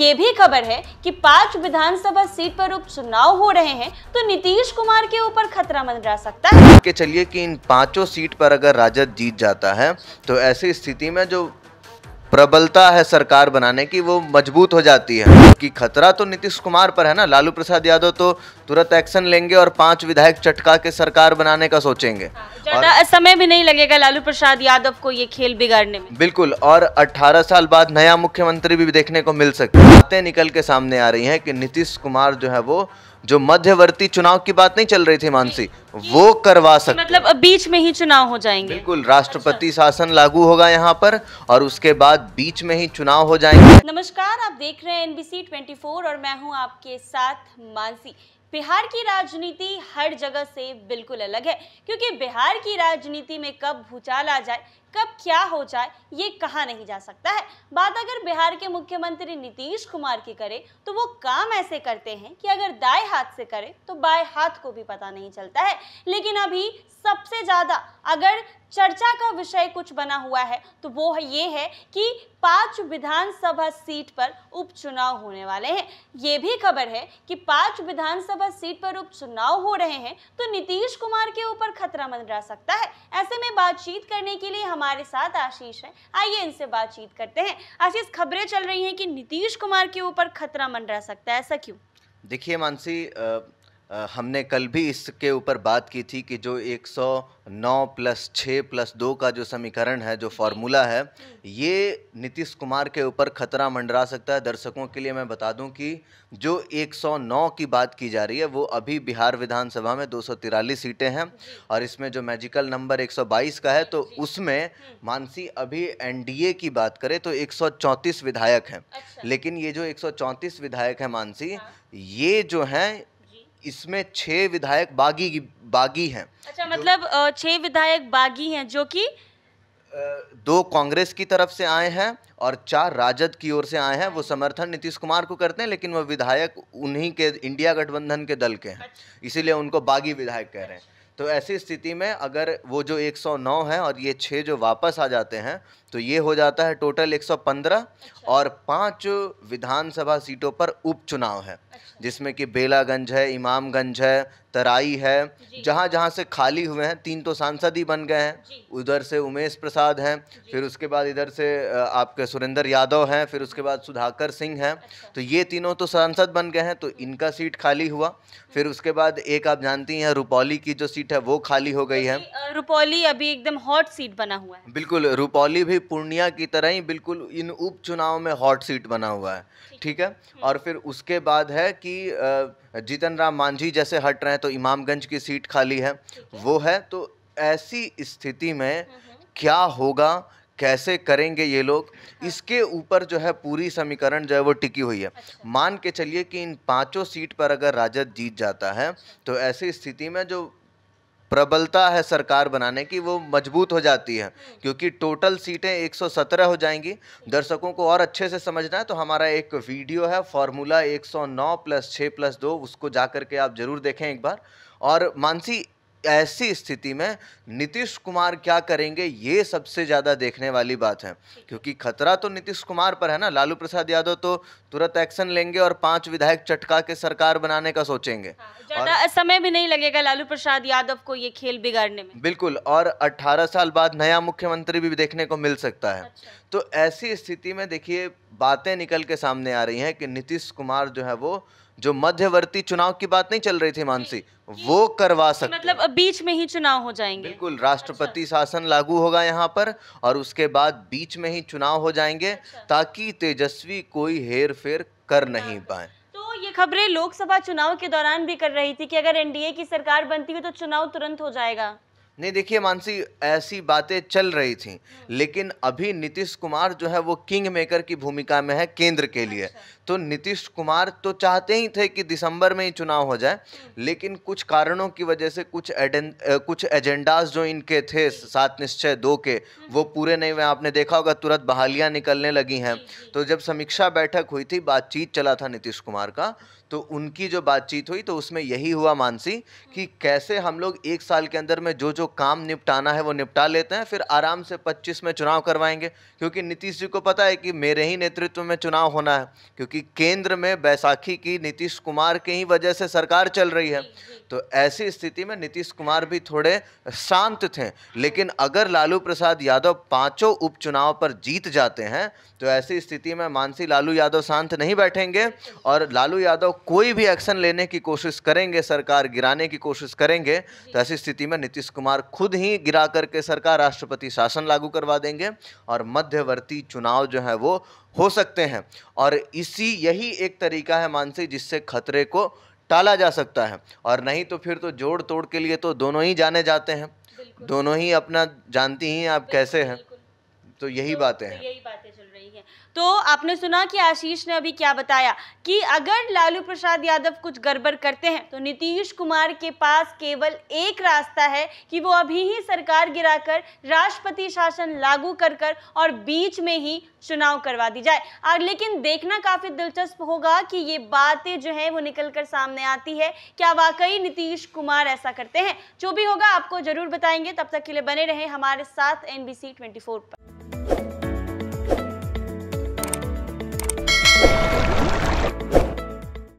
ये भी खबर है कि पांच विधानसभा सीट पर उपचुनाव हो रहे हैं तो नीतीश कुमार के ऊपर खतरा मंडरा सकता है चलिए कि इन पांचों सीट पर अगर राजद जीत जाता है तो ऐसी स्थिति में जो प्रबलता है सरकार बनाने की वो मजबूत हो जाती है कि खतरा तो नीतीश कुमार पर है ना लालू प्रसाद यादव तो तुरंत एक्शन लेंगे और पांच विधायक चटका के सरकार बनाने का सोचेंगे हाँ, ज़्यादा और... समय भी नहीं लगेगा लालू प्रसाद यादव को ये खेल बिगाड़ने में बिल्कुल और 18 साल बाद नया मुख्यमंत्री भी देखने को मिल सके बातें निकल के सामने आ रही है की नीतीश कुमार जो है वो जो मध्यवर्ती चुनाव की बात नहीं चल रही थी मानसी वो करवा सकते मतलब अब बीच में ही चुनाव हो जाएंगे बिल्कुल राष्ट्रपति अच्छा। शासन लागू होगा यहाँ पर और उसके बाद बीच में ही चुनाव हो जाएंगे नमस्कार आप देख रहे हैं एनबीसी 24 और मैं हूँ आपके साथ मानसी बिहार की राजनीति हर जगह से बिल्कुल अलग है क्योंकि बिहार की राजनीति में कब भूचाल आ जाए कब क्या हो जाए ये कहा नहीं जा सकता है बात अगर बिहार के मुख्यमंत्री नीतीश कुमार की करें तो वो काम ऐसे करते हैं कि अगर दाएं हाथ से करें तो बाएं हाथ को भी पता नहीं चलता है लेकिन अभी सबसे ज़्यादा अगर चर्चा का विषय कुछ बना हुआ है तो वो ये है कि पांच विधानसभा सीट पर उपचुनाव होने वाले हैं ये भी खबर है कि पांच विधानसभा सीट पर उपचुनाव हो रहे हैं तो नीतीश कुमार के ऊपर खतरा मंडरा सकता है ऐसे में बातचीत करने के लिए हमारे साथ आशीष है आइए इनसे बातचीत करते हैं आशीष खबरें चल रही हैं कि नीतीश कुमार के ऊपर खतरा मंडरा सकता है ऐसा क्यों देखिए मानसी आ... हमने कल भी इसके ऊपर बात की थी कि जो 109 प्लस छः प्लस दो का जो समीकरण है जो फार्मूला है हम्म। ये नीतीश कुमार के ऊपर खतरा मंडरा सकता है दर्शकों के लिए मैं बता दूं कि जो 109 की बात की जा रही है वो अभी बिहार विधानसभा में दो सीटें हैं और इसमें जो मैजिकल नंबर 122 का है तो उसमें हम्म। मानसी अभी एन की बात करें तो एक विधायक हैं अच्छा। लेकिन ये जो एक विधायक हैं मानसी हाँ। ये जो हैं इसमें छह विधायक बागी बागी हैं अच्छा मतलब छह विधायक बागी हैं जो कि दो कांग्रेस की तरफ से आए हैं और चार राजद की ओर से आए हैं वो समर्थन नीतीश कुमार को करते हैं लेकिन वो विधायक उन्हीं के इंडिया गठबंधन के दल के हैं अच्छा। इसीलिए उनको बागी विधायक कह रहे हैं अच्छा। तो ऐसी स्थिति में अगर वो जो 109 हैं और ये छः जो वापस आ जाते हैं तो ये हो जाता है टोटल 115 अच्छा। और पांच विधानसभा सीटों पर उपचुनाव है अच्छा। जिसमें कि बेलागंज है इमामगंज है तराई है जहाँ जहाँ से खाली हुए हैं तीन तो सांसद ही बन गए हैं उधर से उमेश प्रसाद हैं फिर उसके बाद इधर से आपके सुरेंद्र यादव हैं फिर उसके बाद सुधाकर सिंह हैं अच्छा। तो ये तीनों तो सांसद बन गए हैं तो इनका सीट खाली हुआ फिर उसके बाद एक आप जानती हैं रुपौली की जो सीट है वो खाली हो गई है रुपौली अभी एकदम हॉट सीट बना हुआ है बिल्कुल रुपौली भी पूर्णिया की तरह ही बिल्कुल इन उपचुनाव में हॉट सीट बना हुआ है ठीक है हम्म। और फिर उसके बाद है कि जीतन राम मांझी जैसे हट रहे हैं तो इमामगंज की सीट खाली है वो है तो ऐसी स्थिति में हम्म, हम्म। क्या होगा कैसे करेंगे ये लोग हाँ। इसके ऊपर जो है पूरी समीकरण जो है वो टिकी हुई है अच्छा। मान के चलिए कि इन पांचों सीट पर अगर राजद जीत जाता है तो ऐसी स्थिति में जो प्रबलता है सरकार बनाने की वो मजबूत हो जाती है क्योंकि टोटल सीटें 117 हो जाएंगी दर्शकों को और अच्छे से समझना है तो हमारा एक वीडियो है फॉर्मूला 109 प्लस छः प्लस दो उसको जा करके आप ज़रूर देखें एक बार और मानसी ऐसी स्थिति में नीतीश कुमार क्या करेंगे ये सबसे ज़्यादा देखने वाली बात है क्योंकि खतरा तो नीतीश कुमार पर है ना लालू प्रसाद यादव तो तुरंत एक्शन लेंगे और पांच विधायक चटका के सरकार बनाने का सोचेंगे हाँ, और समय भी नहीं लगेगा लालू प्रसाद यादव को ये खेल बिगाड़ने में बिल्कुल और अट्ठारह साल बाद नया मुख्यमंत्री भी देखने को मिल सकता है अच्छा। तो ऐसी स्थिति में देखिए बातें निकल के सामने आ रही हैं कि नीतीश कुमार जो है वो जो मध्यवर्ती चुनाव की बात नहीं चल रही थी मानसी वो करवा सकते मतलब अब बीच में ही चुनाव हो जाएंगे बिल्कुल राष्ट्रपति अच्छा। शासन लागू होगा यहाँ पर और उसके बाद बीच में ही चुनाव हो जाएंगे अच्छा। ताकि तेजस्वी कोई हेर फेर कर नहीं हाँ, पाए तो ये खबरें लोकसभा चुनाव के दौरान भी कर रही थी कि अगर एनडीए की सरकार बनती हुई तो चुनाव तुरंत हो जाएगा नहीं देखिए मानसी ऐसी बातें चल रही थी लेकिन अभी नीतीश कुमार जो है वो किंग मेकर की भूमिका में है केंद्र के लिए अच्छा। तो नीतीश कुमार तो चाहते ही थे कि दिसंबर में ही चुनाव हो जाए लेकिन कुछ कारणों की वजह से कुछ एडें कुछ एजेंडाज जो इनके थे सात निश्चय दो के वो पूरे नहीं हुए आपने देखा होगा तुरंत बहालियाँ निकलने लगी हैं तो जब समीक्षा बैठक हुई थी बातचीत चला था नीतीश कुमार का तो उनकी जो बातचीत हुई तो उसमें यही हुआ मानसी कि कैसे हम लोग एक साल के अंदर में जो जो काम निपटाना है वो निपटा लेते हैं फिर आराम से 25 में चुनाव करवाएंगे क्योंकि नीतीश जी को पता है कि मेरे ही नेतृत्व में चुनाव होना है क्योंकि केंद्र में बैसाखी की नीतीश कुमार के ही वजह से सरकार चल रही है तो ऐसी स्थिति में नीतीश कुमार भी थोड़े शांत थे लेकिन अगर लालू प्रसाद यादव पाँचों उपचुनाव पर जीत जाते हैं तो ऐसी स्थिति में मानसी लालू यादव शांत नहीं बैठेंगे और लालू यादव कोई भी एक्शन लेने की कोशिश करेंगे सरकार गिराने की कोशिश करेंगे तो ऐसी स्थिति में नीतीश कुमार खुद ही गिरा करके सरकार राष्ट्रपति शासन लागू करवा देंगे और मध्यवर्ती चुनाव जो है वो हो सकते हैं और इसी यही एक तरीका है मानसी जिससे खतरे को टाला जा सकता है और नहीं तो फिर तो जोड़ तोड़ के लिए तो दोनों ही जाने जाते हैं दोनों ही अपना जानती ही आप कैसे हैं तो यही तो बातें तो हैं रही है तो आपने सुना कि आशीष ने अभी क्या बताया कि अगर लालू प्रसाद यादव कुछ गड़बड़ करते हैं तो नीतीश कुमार के पास केवल एक रास्ता है कि वो अभी ही सरकार गिराकर राष्ट्रपति शासन लागू कर कर और बीच में ही चुनाव करवा दी जाए और लेकिन देखना काफी दिलचस्प होगा कि ये बातें जो है वो निकल कर सामने आती है क्या वाकई नीतीश कुमार ऐसा करते हैं जो भी होगा आपको जरूर बताएंगे तब तक के लिए बने रहे हमारे साथ एनबीसी फोर पर